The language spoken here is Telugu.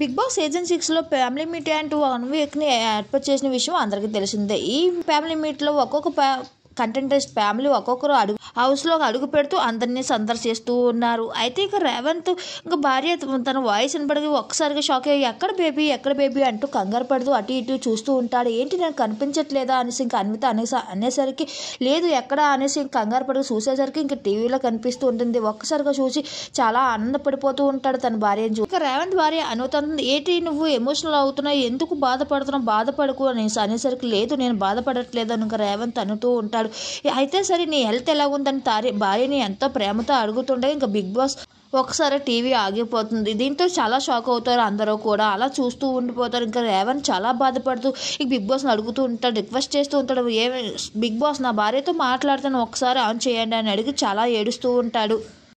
బిగ్ బాస్ సీజన్ సిక్స్లో ఫ్యామిలీ మీట్ అండ్ వన్ వీక్ని ఏర్పాటు చేసిన విషయం అందరికీ తెలిసిందే ఈ ఫ్యామిలీ మీట్లో ఒక్కొక్క కంటెంట్ ఫ్యామిలీ ఒక్కొక్కరు అడుగు హౌస్లో అడుగు పెడుతూ అందరినీ సందర్శిస్తూ ఉన్నారు అయితే ఇక రేవంత్ ఇంకా భార్య తన వాయిస్ వినపడి ఒక్కసారిగా షాక్ అయ్యి ఎక్కడ బేబీ ఎక్కడ బేబీ అంటూ కంగారు పడుతూ అటు ఇటు చూస్తూ ఉంటాడు ఏంటి నాకు కనిపించట్లేదా అనేసి ఇంకా అన్విత అనే అనేసరికి లేదు ఎక్కడ అనేసి ఇంకా కంగారు పడుగు చూసేసరికి ఇంకా టీవీలో కనిపిస్తూ ఉంటుంది ఒక్కసారిగా చూసి చాలా ఆనందపడిపోతూ ఉంటాడు తన భార్యని చూసి ఇంకా రేవంత్ భార్య అనుతుంది ఏంటి నువ్వు ఎమోషనల్ అవుతున్నావు ఎందుకు బాధపడుతున్నావు బాధపడుకు అనేసి అనేసరికి లేదు నేను బాధపడట్లేదు అని ఇంకా రేవంత్ అనుతూ ఉంటాడు అన్నాడు అయితే సరే నీ హెల్త్ ఎలా ఉందని తారి భార్యని ఎంతో ప్రేమతో అడుగుతుండే ఇంకా బిగ్ బాస్ ఒకసారి టీవీ ఆగిపోతుంది దీంతో చాలా షాక్ అవుతారు అందరూ కూడా అలా చూస్తూ ఉండిపోతారు ఇంకా రేవన్ చాలా బాధపడుతూ ఈ బిగ్ బాస్ని అడుగుతూ ఉంటాడు రిక్వెస్ట్ చేస్తూ ఉంటాడు ఏమి బిగ్ బాస్ నా భార్యతో మాట్లాడుతాను ఒకసారి ఆన్ చేయండి అని అడిగి చాలా ఏడుస్తూ ఉంటాడు